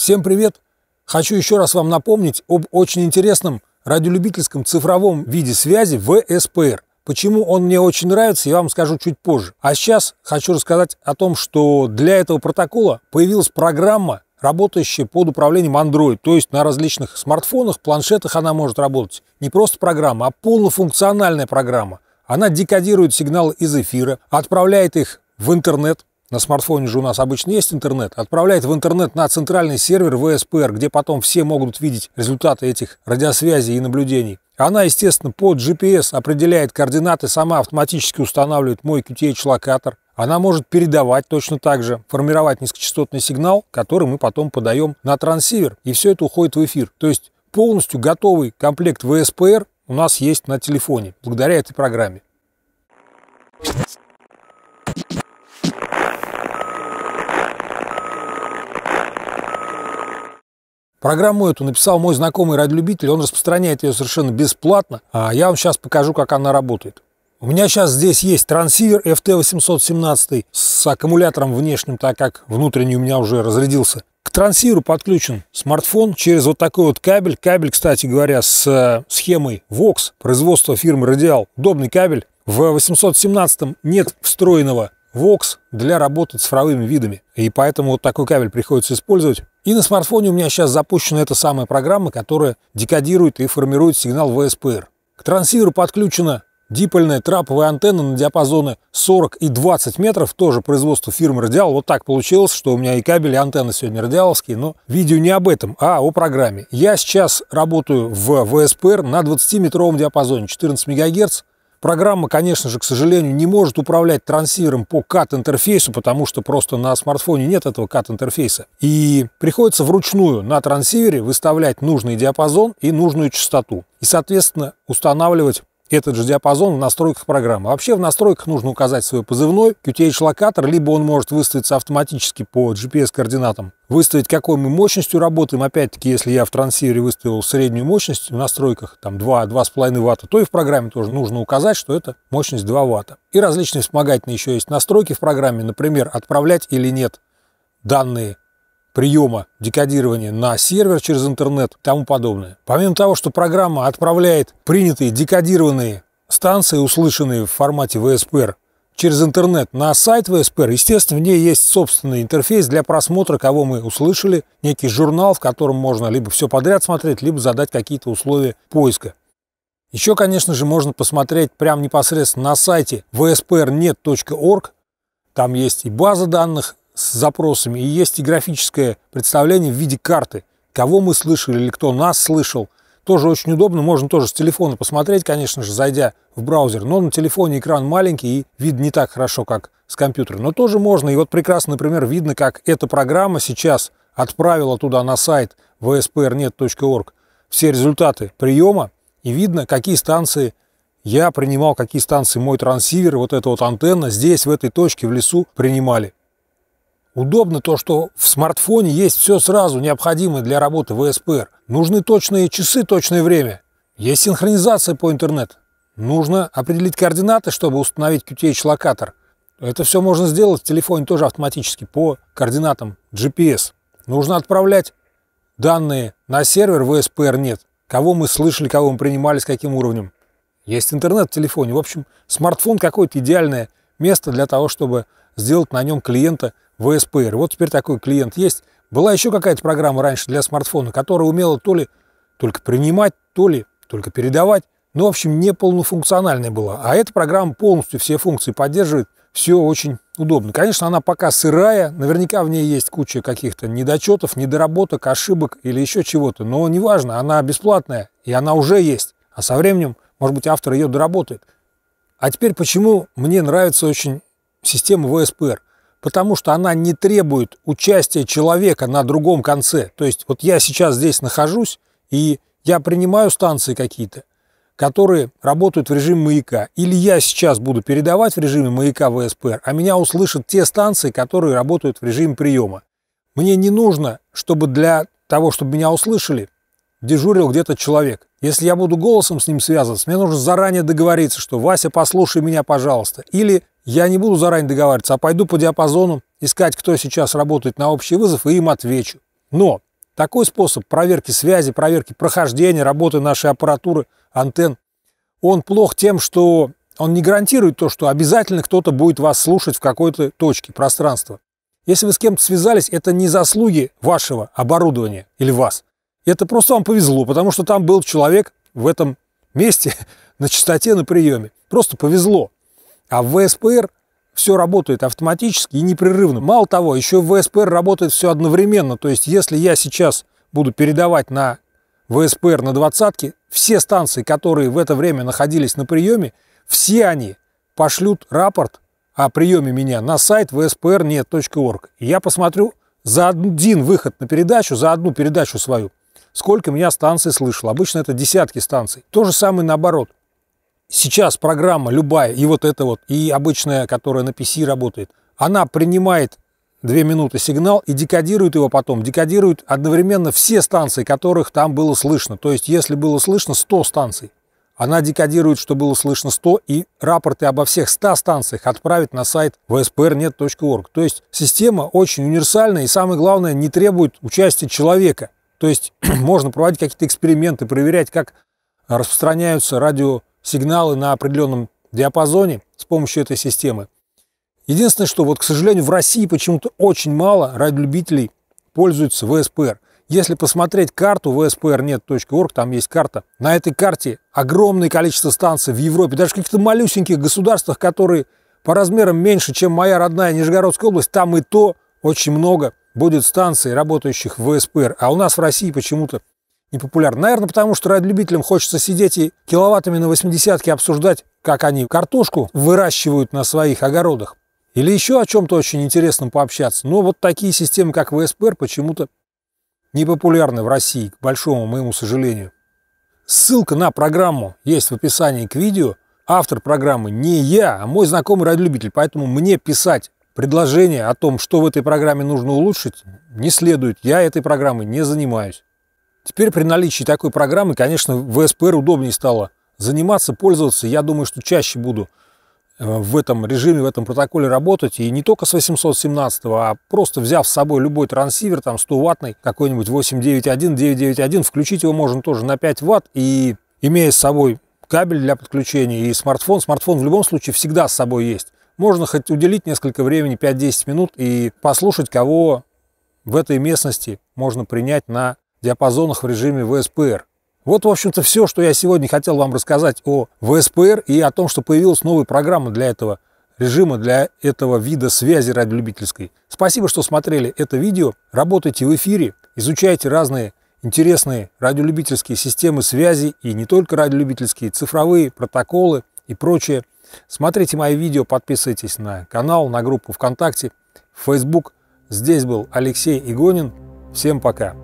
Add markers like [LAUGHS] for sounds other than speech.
Всем привет! Хочу еще раз вам напомнить об очень интересном радиолюбительском цифровом виде связи ВСПР. Почему он мне очень нравится, я вам скажу чуть позже. А сейчас хочу рассказать о том, что для этого протокола появилась программа, работающая под управлением Android. То есть на различных смартфонах, планшетах она может работать. Не просто программа, а полнофункциональная программа. Она декодирует сигналы из эфира, отправляет их в интернет, на смартфоне же у нас обычно есть интернет, отправляет в интернет на центральный сервер ВСПР, где потом все могут видеть результаты этих радиосвязей и наблюдений. Она, естественно, под GPS определяет координаты, сама автоматически устанавливает мой QTH-локатор. Она может передавать точно так же, формировать низкочастотный сигнал, который мы потом подаем на трансивер, и все это уходит в эфир. То есть полностью готовый комплект ВСПР у нас есть на телефоне, благодаря этой программе. Программу эту написал мой знакомый радиолюбитель, он распространяет ее совершенно бесплатно. А я вам сейчас покажу, как она работает. У меня сейчас здесь есть трансивер FT817 с аккумулятором внешним, так как внутренний у меня уже разрядился. К трансиверу подключен смартфон через вот такой вот кабель. Кабель, кстати говоря, с э, схемой VOX, производства фирмы Radial. Удобный кабель. В 817 нет встроенного VOX для работы цифровыми видами. И поэтому вот такой кабель приходится использовать. И на смартфоне у меня сейчас запущена эта самая программа, которая декодирует и формирует сигнал ВСПР. К трансиверу подключена дипольная траповая антенна на диапазоны 40 и 20 метров, тоже производство фирмы «Радиал». Вот так получилось, что у меня и кабели, и антенны сегодня «Радиаловские», но видео не об этом, а о программе. Я сейчас работаю в ВСПР на 20-метровом диапазоне, 14 МГц, Программа, конечно же, к сожалению, не может управлять трансивером по CAT-интерфейсу, потому что просто на смартфоне нет этого CAT-интерфейса. И приходится вручную на трансивере выставлять нужный диапазон и нужную частоту. И, соответственно, устанавливать этот же диапазон в настройках программы. Вообще в настройках нужно указать свой позывной, QTH-локатор, либо он может выставиться автоматически по GPS-координатам. Выставить, какой мы мощностью работаем. Опять-таки, если я в трансивере выставил среднюю мощность в настройках, там 2-2,5 ватта, то и в программе тоже нужно указать, что это мощность 2 ватта. И различные вспомогательные еще есть настройки в программе, например, отправлять или нет данные приема декодирования на сервер через интернет и тому подобное. Помимо того, что программа отправляет принятые декодированные станции, услышанные в формате VSPR, через интернет на сайт VSPR, естественно, в ней есть собственный интерфейс для просмотра, кого мы услышали, некий журнал, в котором можно либо все подряд смотреть, либо задать какие-то условия поиска. Еще, конечно же, можно посмотреть прямо непосредственно на сайте vsprnet.org. Там есть и база данных с запросами, и есть и графическое представление в виде карты, кого мы слышали или кто нас слышал. Тоже очень удобно, можно тоже с телефона посмотреть, конечно же, зайдя в браузер, но на телефоне экран маленький и вид не так хорошо, как с компьютера, но тоже можно. И вот прекрасно, например, видно, как эта программа сейчас отправила туда на сайт vsprnet.org все результаты приема, и видно, какие станции я принимал, какие станции мой трансивер, вот эта вот антенна здесь, в этой точке, в лесу принимали. Удобно то, что в смартфоне есть все сразу необходимое для работы в СПР. Нужны точные часы, точное время. Есть синхронизация по интернету. Нужно определить координаты, чтобы установить QTH-локатор. Это все можно сделать в телефоне тоже автоматически по координатам GPS. Нужно отправлять данные на сервер ВСПР нет. Кого мы слышали, кого мы принимали, с каким уровнем. Есть интернет в телефоне. В общем, смартфон какое-то идеальное место для того, чтобы сделать на нем клиента ВСПР. Вот теперь такой клиент есть. Была еще какая-то программа раньше для смартфона, которая умела то ли только принимать, то ли только передавать. Ну, в общем, не полнофункциональная была. А эта программа полностью все функции поддерживает. Все очень удобно. Конечно, она пока сырая. Наверняка в ней есть куча каких-то недочетов, недоработок, ошибок или еще чего-то. Но неважно, она бесплатная, и она уже есть. А со временем, может быть, автор ее доработает. А теперь, почему мне нравится очень система ВСПР? потому что она не требует участия человека на другом конце. То есть вот я сейчас здесь нахожусь, и я принимаю станции какие-то, которые работают в режиме маяка. Или я сейчас буду передавать в режиме маяка ВСПР, а меня услышат те станции, которые работают в режиме приема. Мне не нужно, чтобы для того, чтобы меня услышали, дежурил где-то человек. Если я буду голосом с ним связываться, мне нужно заранее договориться, что «Вася, послушай меня, пожалуйста». Или я не буду заранее договариваться, а пойду по диапазону искать, кто сейчас работает на общий вызов, и им отвечу. Но такой способ проверки связи, проверки прохождения, работы нашей аппаратуры, антенн, он плох тем, что он не гарантирует то, что обязательно кто-то будет вас слушать в какой-то точке пространства. Если вы с кем-то связались, это не заслуги вашего оборудования или вас – это просто вам повезло, потому что там был человек в этом месте [LAUGHS] на частоте на приеме. Просто повезло. А в ВСПР все работает автоматически и непрерывно. Мало того, еще в ВСПР работает все одновременно. То есть, если я сейчас буду передавать на ВСПР на двадцатке, все станции, которые в это время находились на приеме, все они пошлют рапорт о приеме меня на сайт vsprnet.org. И я посмотрю за один выход на передачу, за одну передачу свою, сколько меня станций слышал. Обычно это десятки станций. То же самое наоборот. Сейчас программа любая, и вот эта вот, и обычная, которая на PC работает, она принимает 2 минуты сигнал и декодирует его потом. Декодирует одновременно все станции, которых там было слышно. То есть, если было слышно 100 станций, она декодирует, что было слышно 100, и рапорты обо всех 100 станциях отправит на сайт vsprnet.org. То есть система очень универсальная и, самое главное, не требует участия человека. То есть [CLEARS THROAT] можно проводить какие-то эксперименты, проверять, как распространяются радиосигналы на определенном диапазоне с помощью этой системы. Единственное, что вот, к сожалению, в России почему-то очень мало радиолюбителей пользуются ВСПР. Если посмотреть карту vsprnet.org, там есть карта, на этой карте огромное количество станций в Европе, даже в каких-то малюсеньких государствах, которые по размерам меньше, чем моя родная Нижегородская область, там и то очень много будет станции работающих в ВСПР, а у нас в России почему-то непопулярно. Наверное, потому что радиолюбителям хочется сидеть и киловаттами на 80-ке обсуждать, как они картошку выращивают на своих огородах. Или еще о чем-то очень интересном пообщаться. Но вот такие системы, как ВСПР, почему-то непопулярны в России, к большому моему сожалению. Ссылка на программу есть в описании к видео. Автор программы не я, а мой знакомый радиолюбитель, поэтому мне писать Предложение о том, что в этой программе нужно улучшить, не следует. Я этой программой не занимаюсь. Теперь при наличии такой программы, конечно, в СПР удобнее стало заниматься, пользоваться. Я думаю, что чаще буду э, в этом режиме, в этом протоколе работать. И не только с 817, а просто взяв с собой любой трансивер, там 100 ваттный, какой-нибудь 891, 991, включить его можно тоже на 5 ватт. И имея с собой кабель для подключения и смартфон, смартфон в любом случае всегда с собой есть. Можно хоть уделить несколько времени, 5-10 минут, и послушать, кого в этой местности можно принять на диапазонах в режиме ВСПР. Вот, в общем-то, все, что я сегодня хотел вам рассказать о ВСПР и о том, что появилась новая программа для этого режима, для этого вида связи радиолюбительской. Спасибо, что смотрели это видео. Работайте в эфире, изучайте разные интересные радиолюбительские системы связи и не только радиолюбительские, цифровые протоколы и прочее. Смотрите мои видео, подписывайтесь на канал, на группу ВКонтакте, Facebook. Здесь был Алексей Игонин. Всем пока!